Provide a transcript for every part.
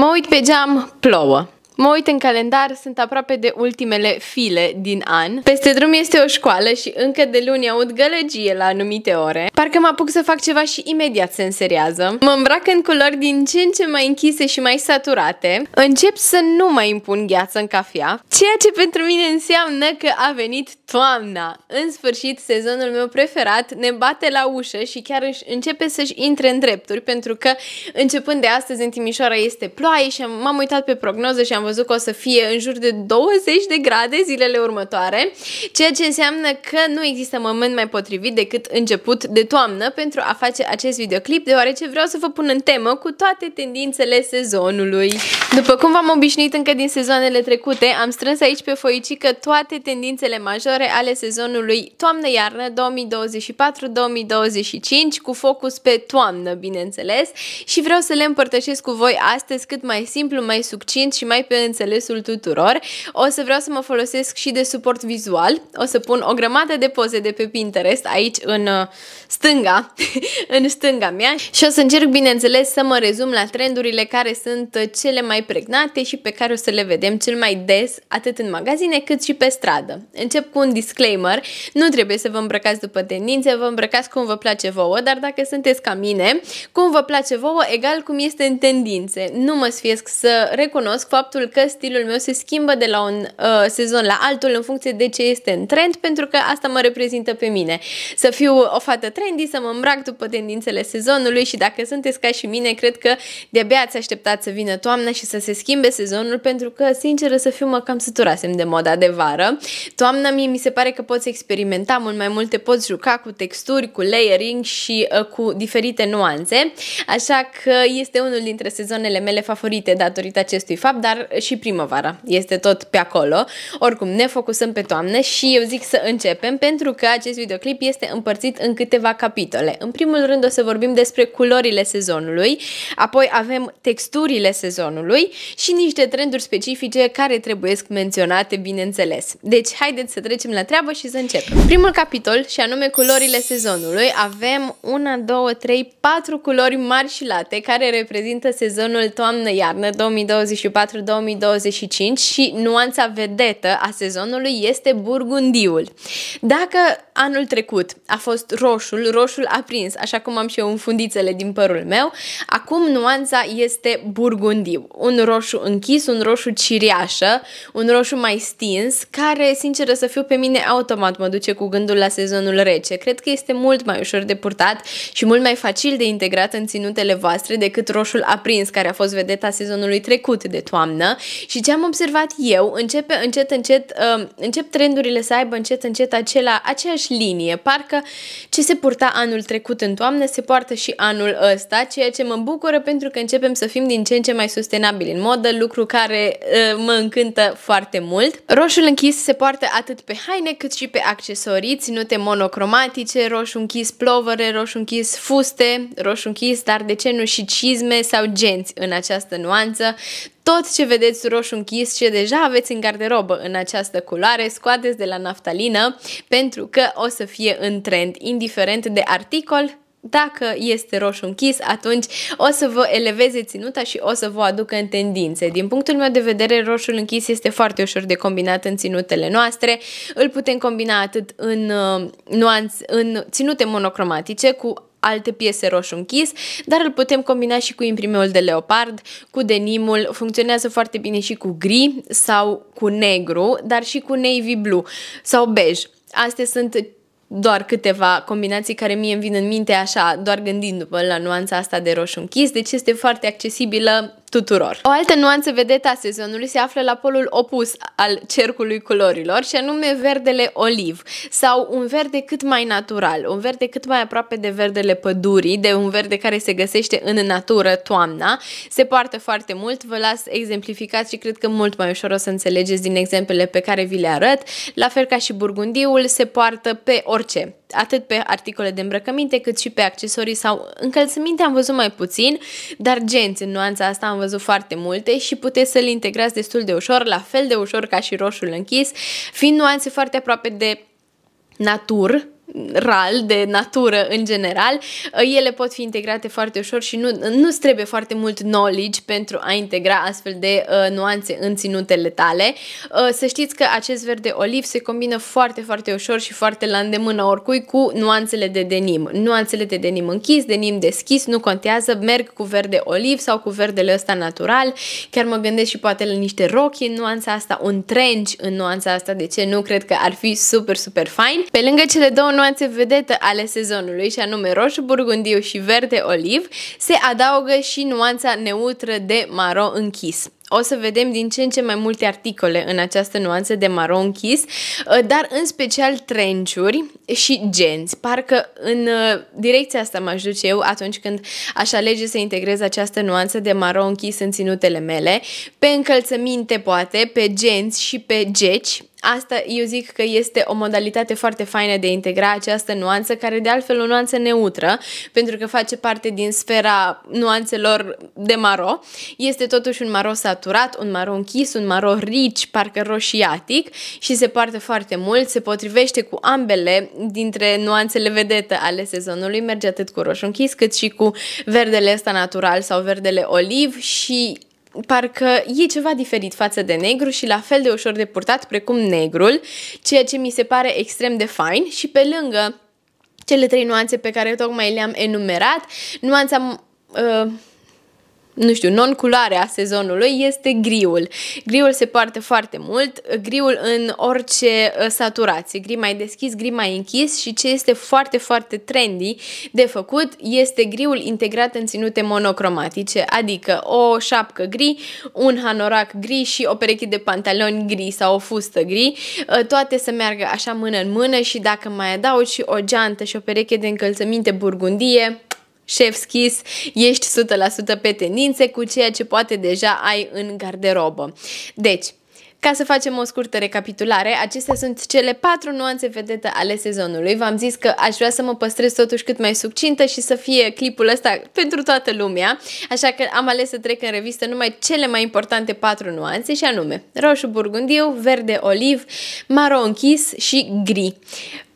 Mă uit pe geam, plouă. Mă uit în calendar, sunt aproape de ultimele file din an. Peste drum este o școală și încă de luni aud gălăgie la anumite ore. Parcă mă apuc să fac ceva și imediat se înseriază. Mă îmbrac în culori din ce în ce mai închise și mai saturate. Încep să nu mai impun gheață în cafea, ceea ce pentru mine înseamnă că a venit toamna. În sfârșit, sezonul meu preferat ne bate la ușă și chiar își începe să-și intre în drepturi pentru că începând de astăzi în Timișoara este ploaie și m-am uitat pe prognoză și am văzut că o să fie în jur de 20 de grade zilele următoare, ceea ce înseamnă că nu există moment mai potrivit decât început de toamnă pentru a face acest videoclip, deoarece vreau să vă pun în temă cu toate tendințele sezonului. După cum v-am obișnuit încă din sezoanele trecute, am strâns aici pe foicică toate tendințele majore ale sezonului toamnă-iarnă 2024-2025 cu focus pe toamnă, bineînțeles, și vreau să le împărtășesc cu voi astăzi cât mai simplu, mai succint și mai pe înțelesul tuturor. O să vreau să mă folosesc și de suport vizual. O să pun o grămadă de poze de pe Pinterest aici în uh, stânga, în stânga mea și o să încerc, bineînțeles, să mă rezum la trendurile care sunt uh, cele mai pregnate și pe care o să le vedem cel mai des, atât în magazine cât și pe stradă. Încep cu un disclaimer, nu trebuie să vă îmbrăcați după tendințe, vă îmbrăcați cum vă place vouă, dar dacă sunteți ca mine, cum vă place vouă, egal cum este în tendințe. Nu mă sfiesc să recunosc faptul că stilul meu se schimbă de la un uh, sezon la altul în funcție de ce este în trend, pentru că asta mă reprezintă pe mine. Să fiu o fată trendy, să mă îmbrac după tendințele sezonului și dacă sunteți ca și mine, cred că de-abia ați așteptat să vină toamna și să se schimbe sezonul, pentru că, sinceră să fiu, mă cam săturasem de moda de vară. Toamna mie mi se pare că poți experimenta mult mai multe, poți juca cu texturi, cu layering și uh, cu diferite nuanțe, așa că este unul dintre sezonele mele favorite datorită acestui fapt, dar și primăvara este tot pe acolo. Oricum, ne focusăm pe toamnă și eu zic să începem pentru că acest videoclip este împărțit în câteva capitole. În primul rând o să vorbim despre culorile sezonului, apoi avem texturile sezonului și niște trenduri specifice care trebuie menționate, bineînțeles. Deci, haideți să trecem la treabă și să începem. Primul capitol, și anume culorile sezonului, avem una, două, trei, patru culori mari și late care reprezintă sezonul toamnă-iarnă 2024-2025 2025 și nuanța vedetă a sezonului este burgundiul. Dacă anul trecut a fost roșul, roșul aprins, așa cum am și eu în fundițele din părul meu, acum nuanța este burgundiu. Un roșu închis, un roșu ciriașă, un roșu mai stins, care, sinceră să fiu, pe mine automat mă duce cu gândul la sezonul rece. Cred că este mult mai ușor de purtat și mult mai facil de integrat în ținutele voastre decât roșul aprins, care a fost vedeta sezonului trecut de toamnă bună și ce am observat eu, începe încet, încet, uh, încep trendurile să aibă încet, încet acela, aceeași linie. Parcă ce se purta anul trecut în toamnă se poartă și anul ăsta, ceea ce mă bucură pentru că începem să fim din ce în ce mai sustenabili în modă, lucru care uh, mă încântă foarte mult. Roșul închis se poartă atât pe haine cât și pe accesorii, ținute monocromatice, roșu închis plovere, roșu închis fuste, roșu închis, dar de ce nu și cizme sau genți în această nuanță. Tot ce vedeți roșu închis și deja aveți în garderobă în această culoare, scoateți de la naftalină pentru că o să fie în trend, indiferent de articol, dacă este roșu închis, atunci o să vă eleveze ținuta și o să vă aducă în tendințe. Din punctul meu de vedere, roșul închis este foarte ușor de combinat în ținutele noastre. Îl putem combina atât în, uh, nuanț, în ținute monocromatice cu alte piese roșu închis, dar îl putem combina și cu imprimeul de leopard, cu denimul, funcționează foarte bine și cu gri sau cu negru, dar și cu navy blue sau bej. Astea sunt doar câteva combinații care mie îmi vin în minte așa, doar gândindu-mă la nuanța asta de roșu închis, deci este foarte accesibilă tuturor. O altă nuanță vedeta a sezonului se află la polul opus al cercului culorilor și anume verdele oliv sau un verde cât mai natural, un verde cât mai aproape de verdele pădurii, de un verde care se găsește în natură toamna. Se poartă foarte mult, vă las exemplificat și cred că mult mai ușor o să înțelegeți din exemplele pe care vi le arăt, la fel ca și burgundiul, se poartă pe orice atât pe articole de îmbrăcăminte, cât și pe accesorii sau încălțăminte am văzut mai puțin, dar genți în nuanța asta am văzut foarte multe și puteți să-l integrați destul de ușor, la fel de ușor ca și roșul închis, fiind nuanțe foarte aproape de natur, ral, de natură în general, uh, ele pot fi integrate foarte ușor și nu, nu trebuie foarte mult knowledge pentru a integra astfel de uh, nuanțe în ținutele tale. Uh, să știți că acest verde oliv se combină foarte, foarte ușor și foarte la îndemână oricui cu nuanțele de denim. Nuanțele de denim închis, denim deschis, nu contează, merg cu verde oliv sau cu verdele ăsta natural. Chiar mă gândesc și poate la niște rochi în nuanța asta, un trench în nuanța asta, de ce nu? Cred că ar fi super, super fain. Pe lângă cele două nuanțe vedetă ale sezonului, și anume roșu, burgundiu și verde oliv, se adaugă și nuanța neutră de maro închis o să vedem din ce în ce mai multe articole în această nuanță de maron uh, dar în special trenciuri și genți. Parcă în uh, direcția asta m-aș duce eu atunci când aș alege să integrez această nuanță de maron în ținutele mele, pe încălțăminte poate, pe genți și pe geci, Asta eu zic că este o modalitate foarte faină de a integra această nuanță, care de altfel o nuanță neutră, pentru că face parte din sfera nuanțelor de maro. Este totuși un maro sat saturat, un maro închis, un maro rich, parcă roșiatic și se poartă foarte mult, se potrivește cu ambele dintre nuanțele vedete ale sezonului, merge atât cu roșu închis cât și cu verdele ăsta natural sau verdele oliv și parcă e ceva diferit față de negru și la fel de ușor de purtat precum negrul, ceea ce mi se pare extrem de fain și pe lângă cele trei nuanțe pe care tocmai le-am enumerat, nuanța uh, nu știu, non culoarea a sezonului este griul. Griul se poartă foarte mult, griul în orice ă, saturație, gri mai deschis, gri mai închis și ce este foarte, foarte trendy de făcut este griul integrat în ținute monocromatice, adică o șapcă gri, un hanorac gri și o pereche de pantaloni gri sau o fustă gri, ă, toate să meargă așa mână în mână și dacă mai adaug și o geantă și o pereche de încălțăminte burgundie, chef's schis, ești 100% pe tendințe cu ceea ce poate deja ai în garderobă. Deci, ca să facem o scurtă recapitulare, acestea sunt cele patru nuanțe vedete ale sezonului. V-am zis că aș vrea să mă păstrez totuși cât mai succintă și să fie clipul ăsta pentru toată lumea, așa că am ales să trec în revistă numai cele mai importante patru nuanțe și anume roșu burgundiu, verde oliv, maro închis și gri.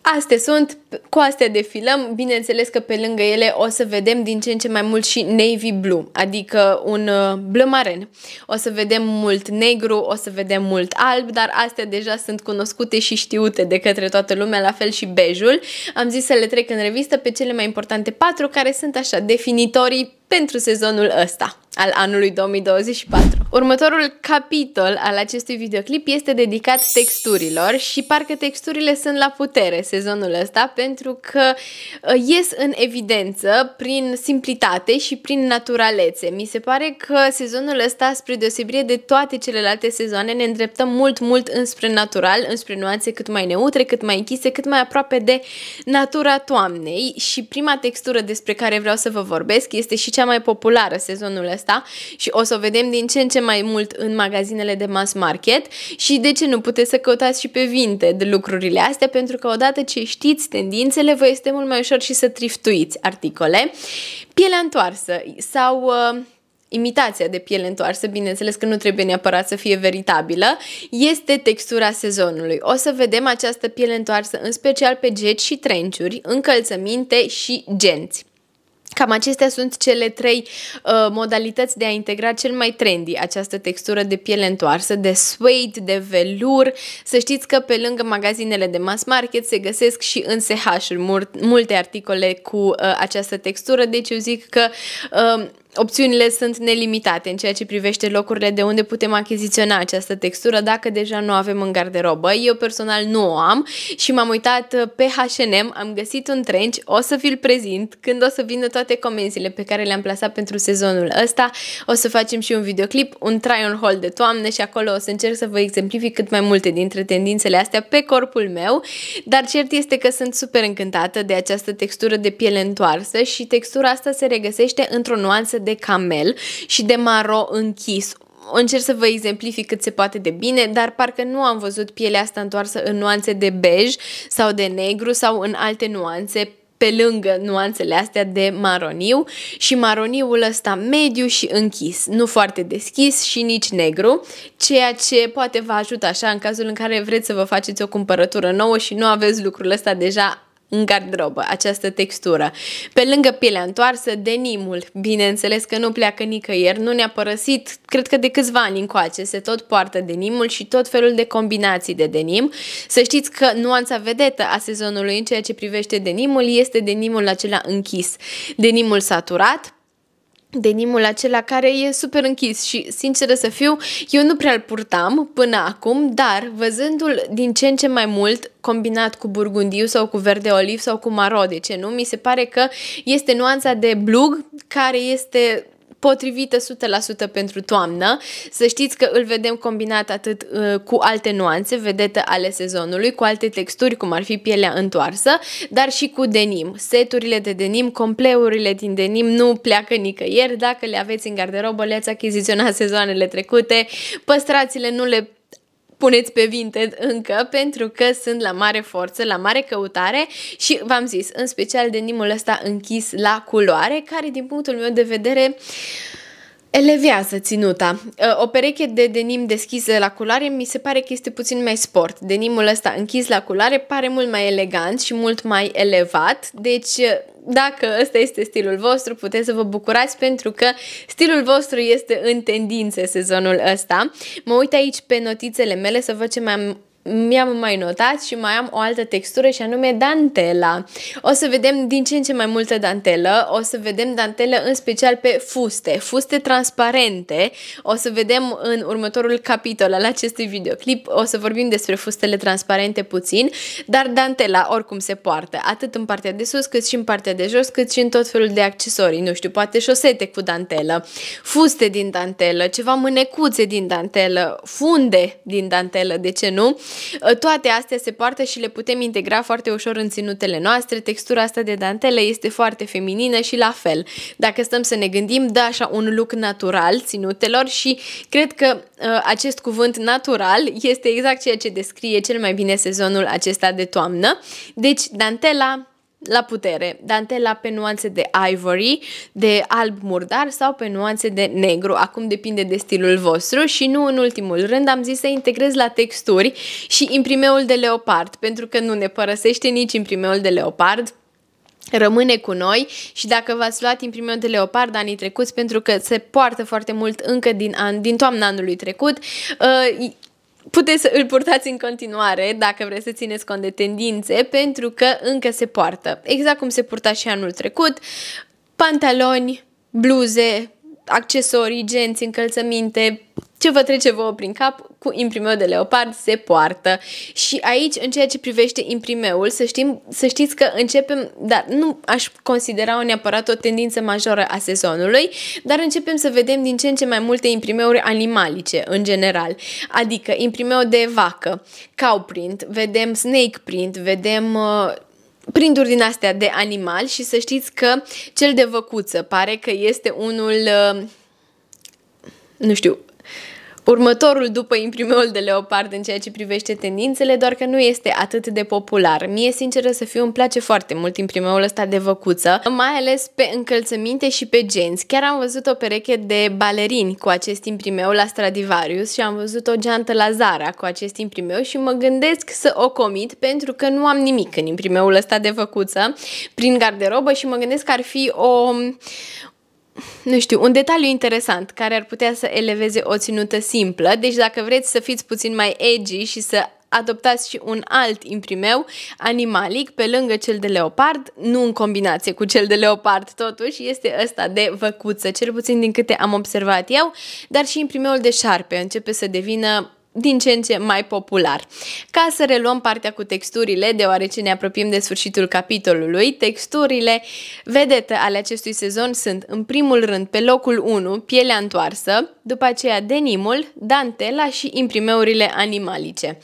Astea sunt, cu astea defilăm, bineînțeles că pe lângă ele o să vedem din ce în ce mai mult și navy blue, adică un uh, blămaren. O să vedem mult negru, o să vedem mult alb, dar astea deja sunt cunoscute și știute de către toată lumea, la fel și bejul. Am zis să le trec în revistă pe cele mai importante patru care sunt așa definitorii pentru sezonul ăsta al anului 2024. Următorul capitol al acestui videoclip este dedicat texturilor și parcă texturile sunt la putere sezonul ăsta pentru că uh, ies în evidență prin simplitate și prin naturalețe. Mi se pare că sezonul ăsta, spre deosebire de toate celelalte sezoane, ne îndreptăm mult, mult înspre natural, înspre nuanțe cât mai neutre, cât mai închise, cât mai aproape de natura toamnei și prima textură despre care vreau să vă vorbesc este și cea mai populară sezonul ăsta și o să o vedem din ce în ce mai mult în magazinele de mass market și de ce nu puteți să căutați și pe de lucrurile astea, pentru că odată ce știți tendințele, vă este mult mai ușor și să triftuiți articole. Pielea întoarsă sau... Uh, imitația de piele întoarsă, bineînțeles că nu trebuie neapărat să fie veritabilă, este textura sezonului. O să vedem această piele întoarsă în special pe geci și trenciuri, încălțăminte și genți. Cam acestea sunt cele trei uh, modalități de a integra cel mai trendy această textură de piele întoarsă, de suede, de velur. Să știți că pe lângă magazinele de mass market se găsesc și în SH-uri multe articole cu uh, această textură, deci eu zic că uh, Opțiunile sunt nelimitate în ceea ce privește locurile de unde putem achiziționa această textură dacă deja nu avem în garderobă. Eu personal nu o am și m-am uitat uh, pe H&M, am găsit un trench, o să vi-l prezint când o să vină toate comenzile pe care le-am plasat pentru sezonul ăsta. O să facem și un videoclip, un try-on haul de toamnă și acolo o să încerc să vă exemplific cât mai multe dintre tendințele astea pe corpul meu, dar cert este că sunt super încântată de această textură de piele întoarsă și textura asta se regăsește într-o nuanță de camel și de maro închis, încerc să vă exemplific cât se poate de bine, dar parcă nu am văzut pielea asta întoarsă în nuanțe de bej sau de negru sau în alte nuanțe pe lângă nuanțele astea de maroniu și maroniul ăsta mediu și închis, nu foarte deschis și nici negru, ceea ce poate vă ajută așa în cazul în care vreți să vă faceți o cumpărătură nouă și nu aveți lucrul ăsta deja în garderobă, această textură. Pe lângă pielea întoarsă, denimul, bineînțeles că nu pleacă nicăieri, nu ne-a părăsit, cred că de câțiva ani încoace se tot poartă denimul și tot felul de combinații de denim. Să știți că nuanța vedetă a sezonului în ceea ce privește denimul este denimul acela închis. Denimul saturat, denimul acela care e super închis și, sinceră să fiu, eu nu prea-l purtam până acum, dar văzându-l din ce în ce mai mult, combinat cu burgundiu sau cu verde oliv sau cu maro, de ce nu, mi se pare că este nuanța de blug care este potrivită 100% pentru toamnă. Să știți că îl vedem combinat atât uh, cu alte nuanțe, vedete ale sezonului, cu alte texturi, cum ar fi pielea întoarsă, dar și cu denim. Seturile de denim, compleurile din denim nu pleacă nicăieri. Dacă le aveți în garderobă, le-ați achiziționat sezoanele trecute, păstrați-le, nu le puneți pe Vinted încă pentru că sunt la mare forță, la mare căutare și v-am zis, în special denimul ăsta închis la culoare, care din punctul meu de vedere Elevează ținuta. Ă, o pereche de denim deschisă la culoare mi se pare că este puțin mai sport. Denimul ăsta închis la culoare pare mult mai elegant și mult mai elevat, deci ă, dacă ăsta este stilul vostru, puteți să vă bucurați pentru că stilul vostru este în tendințe sezonul ăsta. Mă uit aici pe notițele mele să văd ce mai am mi-am mai notat și mai am o altă textură și anume dantela. O să vedem din ce în ce mai multă dantelă, o să vedem dantelă în special pe fuste, fuste transparente. O să vedem în următorul capitol al acestui videoclip, o să vorbim despre fustele transparente puțin, dar dantela oricum se poartă, atât în partea de sus, cât și în partea de jos, cât și în tot felul de accesorii, nu știu, poate șosete cu dantelă, fuste din dantelă, ceva mânecuțe din dantelă, funde din dantelă, de ce nu? Ă, toate astea se poartă și le putem integra foarte ușor în ținutele noastre. Textura asta de dantelă este foarte feminină și la fel. Dacă stăm să ne gândim, dă așa un look natural ținutelor și cred că ă, acest cuvânt natural este exact ceea ce descrie cel mai bine sezonul acesta de toamnă. Deci, dantela la putere, dantela pe nuanțe de ivory, de alb murdar sau pe nuanțe de negru. Acum depinde de stilul vostru și nu în ultimul rând am zis să integrez la texturi și imprimeul de leopard, pentru că nu ne părăsește nici imprimeul de leopard rămâne cu noi și dacă v-ați luat imprimeul de leopard anii trecuți, pentru că se poartă foarte mult încă din, an, din toamna anului trecut, uh, puteți să îl purtați în continuare dacă vreți să țineți cont de tendințe, pentru că încă se poartă. Exact cum se purta și anul trecut, pantaloni, bluze, accesorii, genți, încălțăminte, ce vă trece vouă prin cap cu imprimeu de leopard se poartă. Și aici, în ceea ce privește imprimeul, să, știm, să știți că începem, dar nu aș considera-o neapărat o tendință majoră a sezonului, dar începem să vedem din ce în ce mai multe imprimeuri animalice, în general. Adică imprimeu de vacă, cow print, vedem snake print, vedem... Uh, printuri din astea de animal și să știți că cel de văcuță pare că este unul, uh, nu știu, Următorul după imprimeul de leopard în ceea ce privește tendințele, doar că nu este atât de popular. Mie, sinceră să fiu, îmi place foarte mult imprimeul ăsta de văcuță, mai ales pe încălțăminte și pe genți. Chiar am văzut o pereche de balerini cu acest imprimeu la Stradivarius și am văzut o geantă la Zara cu acest imprimeu și mă gândesc să o comit pentru că nu am nimic în imprimeul ăsta de văcuță prin garderobă și mă gândesc că ar fi o, nu știu, un detaliu interesant care ar putea să eleveze o ținută simplă. Deci dacă vreți să fiți puțin mai edgy și să adoptați și un alt imprimeu animalic pe lângă cel de leopard, nu în combinație cu cel de leopard totuși, este ăsta de văcuță, cel puțin din câte am observat eu, dar și imprimeul de șarpe începe să devină din ce în ce mai popular. Ca să reluăm partea cu texturile, deoarece ne apropiem de sfârșitul capitolului, texturile vedete ale acestui sezon sunt în primul rând pe locul 1, pielea întoarsă, după aceea denimul, dantela și imprimeurile animalice.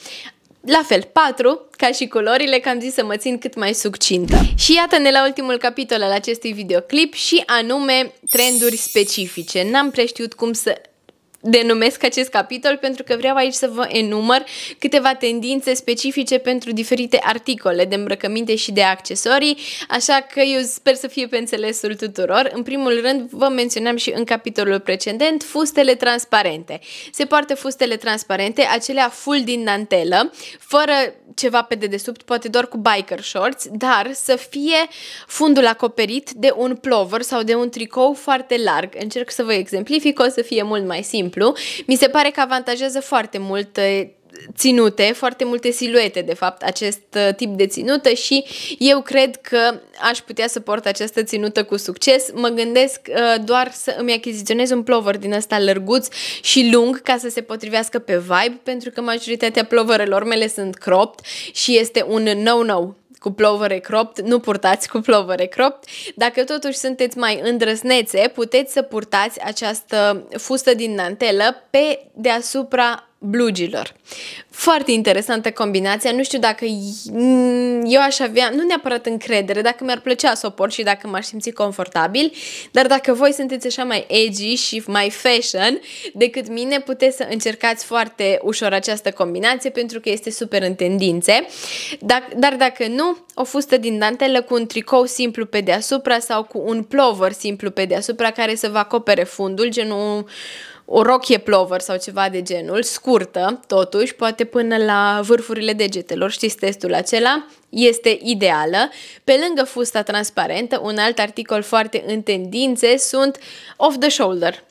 La fel, 4, ca și culorile, că am zis să mă țin cât mai succintă. Și iată-ne la ultimul capitol al acestui videoclip și anume trenduri specifice. N-am prea știut cum să denumesc acest capitol pentru că vreau aici să vă enumăr câteva tendințe specifice pentru diferite articole de îmbrăcăminte și de accesorii, așa că eu sper să fie pe înțelesul tuturor. În primul rând, vă menționam și în capitolul precedent, fustele transparente. Se poartă fustele transparente, acelea full din nantelă, fără ceva pe dedesubt, poate doar cu biker shorts, dar să fie fundul acoperit de un plover sau de un tricou foarte larg. Încerc să vă exemplific, o să fie mult mai simplu. Mi se pare că avantajează foarte mult eh, ținute, foarte multe siluete, de fapt, acest uh, tip de ținută și eu cred că aș putea să port această ținută cu succes. Mă gândesc uh, doar să îmi achiziționez un plover din ăsta lărguț și lung ca să se potrivească pe vibe, pentru că majoritatea ploverelor mele sunt cropped și este un no-no cu plovere cropped, nu purtați cu plovere cropped. Dacă totuși sunteți mai îndrăsnețe, puteți să purtați această fustă din nantelă pe deasupra blugilor. Foarte interesantă combinația, nu știu dacă eu aș avea, nu neapărat încredere, dacă mi-ar plăcea să o port și dacă m-aș simți confortabil, dar dacă voi sunteți așa mai edgy și mai fashion decât mine, puteți să încercați foarte ușor această combinație pentru că este super în tendințe, dar, dar dacă nu, o fustă din dantelă cu un tricou simplu pe deasupra sau cu un plover simplu pe deasupra care să vă acopere fundul, genul o rochie plover sau ceva de genul, scurtă, totuși, poate până la vârfurile degetelor, știți testul acela, este ideală. Pe lângă fusta transparentă, un alt articol foarte în tendințe sunt off-the-shoulder,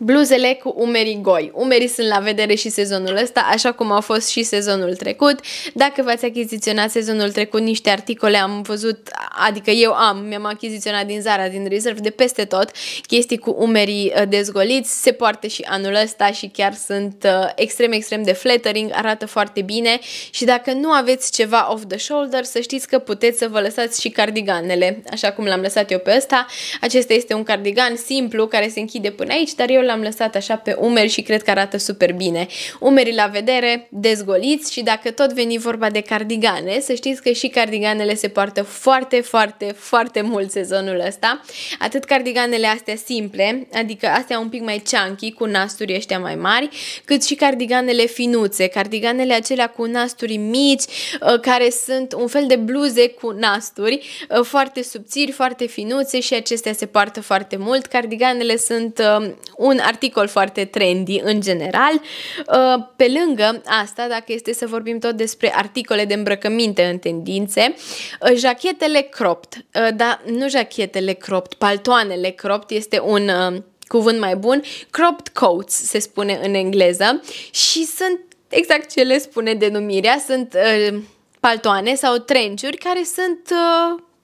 Bluzele cu umerii goi. Umerii sunt la vedere și sezonul ăsta, așa cum au fost și sezonul trecut. Dacă v-ați achiziționat sezonul trecut niște articole, am văzut, adică eu am, mi-am achiziționat din Zara, din Reserve, de peste tot, chestii cu umerii uh, dezgoliți, se poartă și anul ăsta și chiar sunt uh, extrem, extrem de flattering, arată foarte bine și dacă nu aveți ceva off the shoulder, să știți că puteți să vă lăsați și cardiganele, așa cum l-am lăsat eu pe ăsta. Acesta este un cardigan simplu care se închide până aici, dar eu l-am lăsat așa pe umeri și cred că arată super bine. Umerii la vedere, dezgoliți și dacă tot veni vorba de cardigane, să știți că și cardiganele se poartă foarte, foarte, foarte mult sezonul ăsta. Atât cardiganele astea simple, adică astea un pic mai chunky, cu nasturi ăștia mai mari, cât și cardiganele finuțe, cardiganele acelea cu nasturi mici, uh, care sunt un fel de bluze cu nasturi, uh, foarte subțiri, foarte finuțe și acestea se poartă foarte mult. Cardiganele sunt uh, un un articol foarte trendy în general. Uh, pe lângă asta, dacă este să vorbim tot despre articole de îmbrăcăminte în tendințe, uh, jachetele cropped, uh, dar nu jachetele cropped, paltoanele cropped este un cuvânt mai bun, cropped coats se spune în engleză și sunt exact ce le spune denumirea, sunt paltoane sau trenciuri care sunt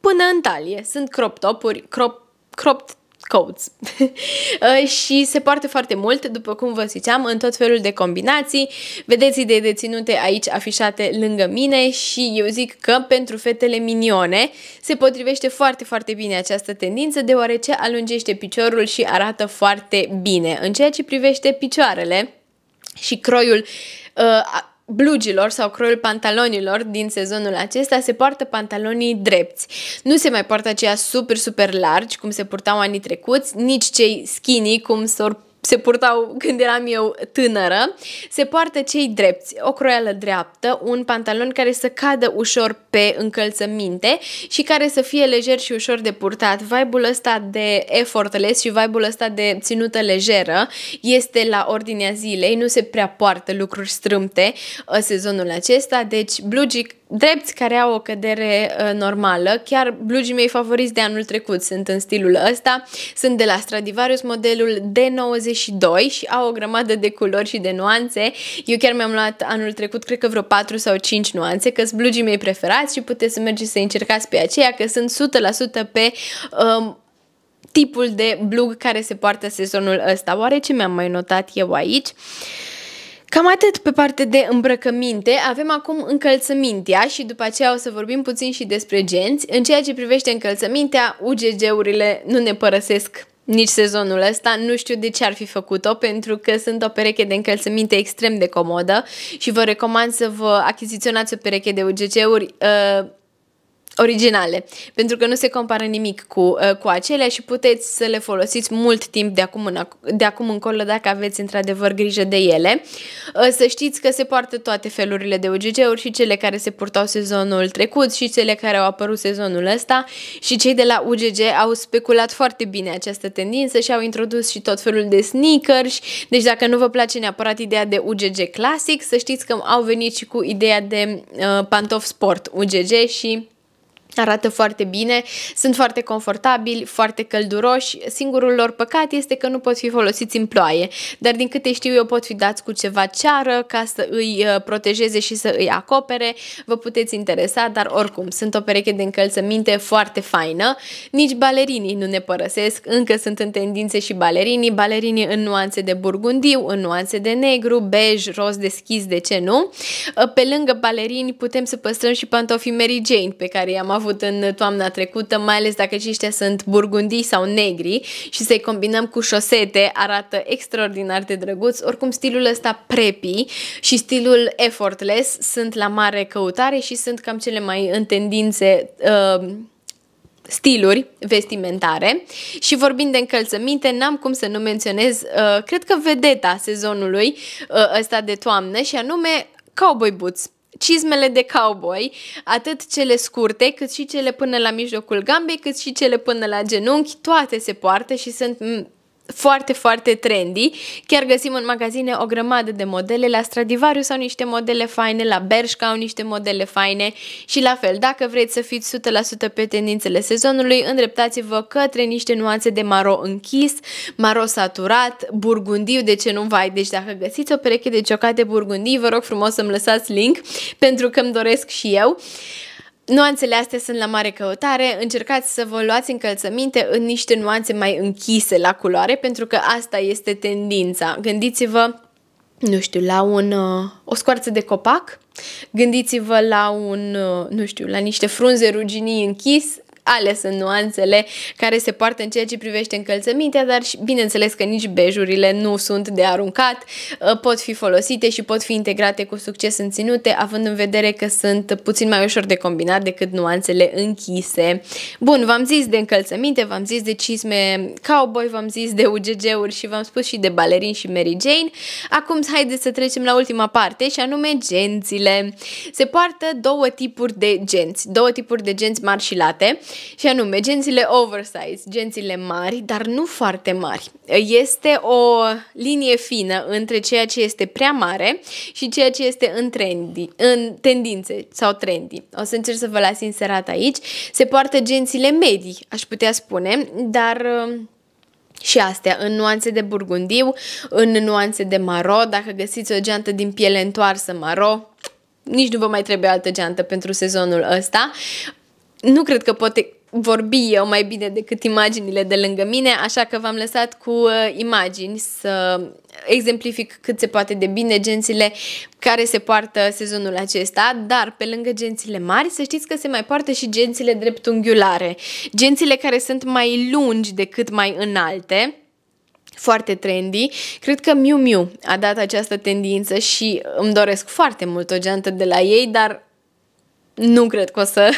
până în talie, sunt crop topuri, crop, cropped coats. Ă, și se poartă foarte mult, după cum vă ziceam, în tot felul de combinații. Vedeți idei de ținute aici afișate lângă mine și eu zic că pentru fetele minione se potrivește foarte, foarte bine această tendință, deoarece alungește piciorul și arată foarte bine. În ceea ce privește picioarele și croiul, uh, blugilor sau croiul pantalonilor din sezonul acesta se poartă pantalonii drepți. Nu se mai poartă aceia super, super largi, cum se purtau anii trecuți, nici cei skinny, cum s au se purtau când eram eu tânără, se poartă cei drepți, o croială dreaptă, un pantalon care să cadă ușor pe încălțăminte și care să fie lejer și ușor de purtat. Vibul ăsta de effortless și vibul ăsta de ținută lejeră este la ordinea zilei, nu se prea poartă lucruri strâmte uh, sezonul acesta, deci blugic drepți care au o cădere uh, normală. Chiar blugii mei favoriți de anul trecut sunt în stilul ăsta. Sunt de la Stradivarius modelul D92 și au o grămadă de culori și de nuanțe. Eu chiar mi-am luat anul trecut, cred că vreo 4 sau 5 nuanțe, că sunt blugii mei preferați și puteți să mergeți să încercați pe aceea, că sunt 100% pe um, tipul de blug care se poartă sezonul ăsta. Oare ce mi-am mai notat eu aici? Uh, Cam atât pe parte de îmbrăcăminte, avem acum încălțămintea și după aceea o să vorbim puțin și despre genți. În ceea ce privește încălțămintea, UGG-urile nu ne părăsesc nici sezonul ăsta, nu știu de ce ar fi făcut-o, pentru că sunt o pereche de încălțăminte extrem de comodă și vă recomand să vă achiziționați o pereche de UGG-uri uh, originale, pentru că nu se compară nimic cu, uh, cu acelea și puteți să le folosiți mult timp de acum, în, de acum încolo dacă aveți într-adevăr grijă de ele. Uh, să știți că se poartă toate felurile de UGG-uri și cele care se purtau sezonul trecut și cele care au apărut sezonul ăsta și cei de la UGG au speculat foarte bine această tendință și au introdus și tot felul de sneakers, deci dacă nu vă place neapărat ideea de UGG clasic, să știți că au venit și cu ideea de uh, pantof sport UGG și Arată foarte bine, sunt foarte confortabili, foarte călduroși. Singurul lor păcat este că nu pot fi folosiți în ploaie, dar din câte știu eu pot fi dați cu ceva ceară ca să îi uh, protejeze și să îi acopere. Vă puteți interesa, dar oricum, sunt o pereche de încălțăminte foarte faină. Nici balerinii nu ne părăsesc, încă sunt în tendințe și balerinii, balerinii în nuanțe de burgundiu, în nuanțe de negru, bej, roz deschis, de ce nu. Pe lângă balerini putem să păstrăm și pantofii Mary Jane pe care i-am avut avut în toamna trecută, mai ales dacă aceștia sunt burgundii sau negri și să-i combinăm cu șosete, arată extraordinar de drăguț. Oricum, stilul ăsta preppy și stilul effortless sunt la mare căutare și sunt cam cele mai în tendințe uh, stiluri vestimentare și vorbind de încălțăminte, n-am cum să nu menționez, uh, cred că vedeta sezonului uh, ăsta de toamnă și anume cowboy boots cizmele de cowboy, atât cele scurte, cât și cele până la mijlocul gambei, cât și cele până la genunchi, toate se poartă și sunt foarte, foarte trendy. Chiar găsim în magazine o grămadă de modele, la Stradivarius sau niște modele faine, la Bershka au niște modele faine și la fel, dacă vreți să fiți 100% pe tendințele sezonului, îndreptați-vă către niște nuanțe de maro închis, maro saturat, burgundiu, de ce nu vai? Deci dacă găsiți o pereche de ciocate burgundii, vă rog frumos să-mi lăsați link pentru că îmi doresc și eu. Uh, Nuanțele astea sunt la mare căutare, încercați să vă luați încălțăminte în niște nuanțe mai închise la culoare, pentru că asta este tendința. Gândiți-vă, nu știu, la un, uh, o scoarță de copac, gândiți-vă la un, uh, nu știu, la niște frunze ruginii închis, ale sunt nuanțele care se poartă în ceea ce privește încălțămintea, dar și, bineînțeles că nici bejurile nu sunt de aruncat, ă, pot fi folosite și pot fi integrate cu succes în ținute, având în vedere că sunt puțin mai ușor de combinat decât nuanțele închise. Bun, v-am zis de încălțăminte, v-am zis de cisme cowboy, v-am zis de UGG-uri și v-am spus și de balerin și Mary Jane. Acum haideți să trecem la ultima parte și anume gențile. Se poartă două tipuri de genți, două tipuri de genți mari și late și anume gențile oversize, gențile mari, dar nu foarte mari. Este o linie fină între ceea ce este prea mare și ceea ce este în, trendy, în tendințe sau trendy. O să încerc să vă las inserat aici. Se poartă gențile medii, aș putea spune, dar uh, și astea în nuanțe de burgundiu, în nuanțe de maro, dacă găsiți o geantă din piele întoarsă maro, nici nu vă mai trebuie altă geantă pentru sezonul ăsta nu cred că pot vorbi eu mai bine decât imaginile de lângă mine, așa că v-am lăsat cu uh, imagini să exemplific cât se poate de bine gențile care se poartă sezonul acesta, dar pe lângă gențile mari să știți că se mai poartă și gențile dreptunghiulare, gențile care sunt mai lungi decât mai înalte, foarte trendy. Cred că Miu Miu a dat această tendință și îmi doresc foarte mult o geantă de la ei, dar nu cred că o să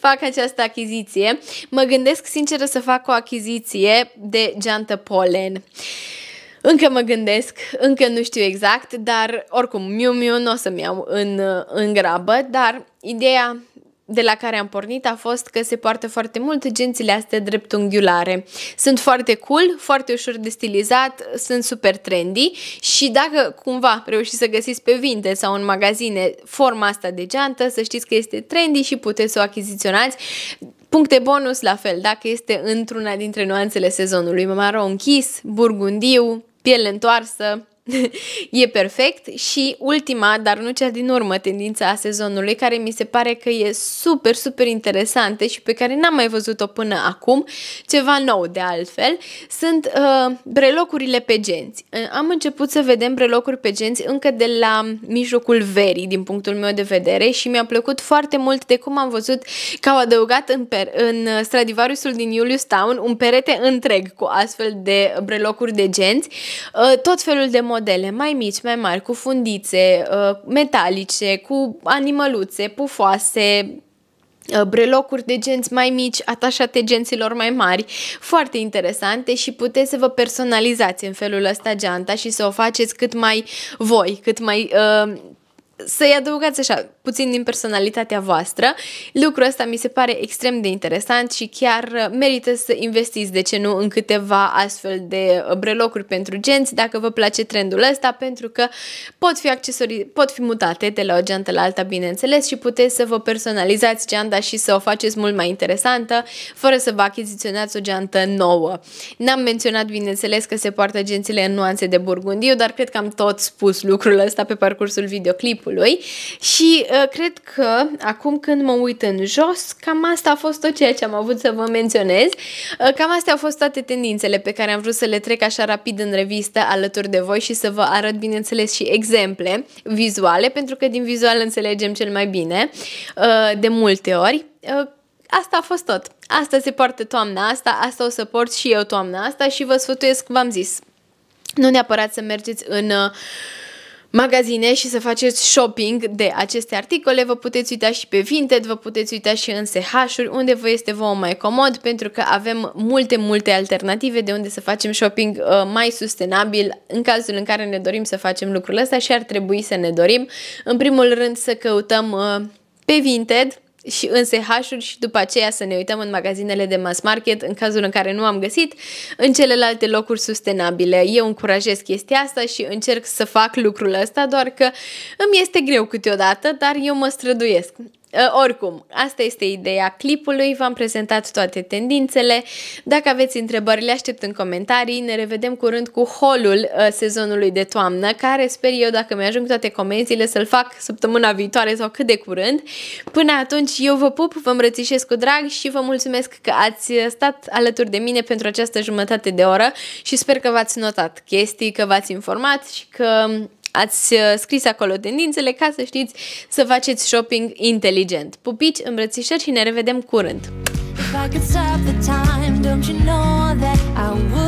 fac această achiziție. Mă gândesc sinceră să fac o achiziție de geantă polen. Încă mă gândesc, încă nu știu exact, dar oricum Miu Miu nu o să-mi iau în, în grabă, dar ideea de la care am pornit a fost că se poartă foarte mult gențile astea dreptunghiulare. Sunt foarte cool, foarte ușor de stilizat, sunt super trendy și dacă cumva reușiți să găsiți pe vinte sau în magazine forma asta de geantă, să știți că este trendy și puteți să o achiziționați. Puncte bonus la fel, dacă este într-una dintre nuanțele sezonului, maro închis, burgundiu, piele întoarsă, e perfect și ultima, dar nu cea din urmă, tendința a sezonului, care mi se pare că e super, super interesantă și pe care n-am mai văzut-o până acum, ceva nou de altfel, sunt uh, brelocurile pe genți. Uh, am început să vedem brelocuri pe genți încă de la mijlocul verii, din punctul meu de vedere, și mi-a plăcut foarte mult de cum am văzut că au adăugat în, per- în Stradivariusul din Julius Town un perete întreg cu astfel de brelocuri de genți, uh, tot felul de mod modele mai mici, mai mari, cu fundițe, uh, metalice, cu animăluțe, pufoase, uh, brelocuri de genți mai mici, atașate genților mai mari, foarte interesante și puteți să vă personalizați în felul ăsta geanta și să o faceți cât mai voi, cât mai... Uh, să-i adăugați așa, puțin din personalitatea voastră. Lucrul ăsta mi se pare extrem de interesant și chiar uh, merită să investiți, de ce nu, în câteva astfel de uh, brelocuri pentru genți, dacă vă place trendul ăsta, pentru că pot fi accesorii, pot fi mutate de la o geantă la alta, bineînțeles, și puteți să vă personalizați geanta și să o faceți mult mai interesantă, fără să vă achiziționați o geantă nouă. N-am menționat, bineînțeles, că se poartă gențile în nuanțe de burgundiu, dar cred că am tot spus lucrul ăsta pe parcursul videoclipului și uh, Uh, cred că acum când mă uit în jos, cam asta a fost tot ceea ce am avut să vă menționez. Uh, cam astea au fost toate tendințele pe care am vrut să le trec așa rapid în revistă alături de voi și să vă arăt, bineînțeles, și exemple vizuale, pentru că din vizual înțelegem cel mai bine uh, de multe ori asta a fost tot. Asta se poartă toamna asta, asta o să port și eu toamna asta și vă sfătuiesc, v-am zis. Nu neapărat să mergeți în uh, magazine și să faceți shopping de aceste articole, vă puteți uita și pe Vinted, vă puteți uita și în SH-uri, unde vă este vouă mai comod, pentru că avem multe, multe alternative de unde să facem shopping uh, mai sustenabil în cazul în care ne dorim să facem lucrul ăsta și ar trebui să ne dorim, în primul rând, să căutăm uh, pe Vinted, și în SH-uri și după aceea să ne uităm în magazinele de mass market în cazul în care nu am găsit în celelalte locuri sustenabile. Eu încurajez chestia asta și încerc să fac lucrul ăsta, doar că îmi este greu câteodată, dar eu mă străduiesc. Ă, oricum, asta este ideea clipului, v-am prezentat toate tendințele. Dacă aveți întrebări, le aștept în comentarii. Ne revedem curând cu holul ă, sezonului de toamnă, care sper eu, dacă mi-ajung toate comenzile, să-l fac săptămâna viitoare sau cât de curând. Până atunci, eu vă pup, vă îmbrățișez cu drag și vă mulțumesc că ați stat alături de mine pentru această jumătate de oră și sper că v-ați notat chestii, că v-ați informat și că ați uh, scris acolo tendințele ca să știți să faceți shopping inteligent. Pupici, îmbrățișări și ne revedem curând! If I could stop the time, don't you know that I would?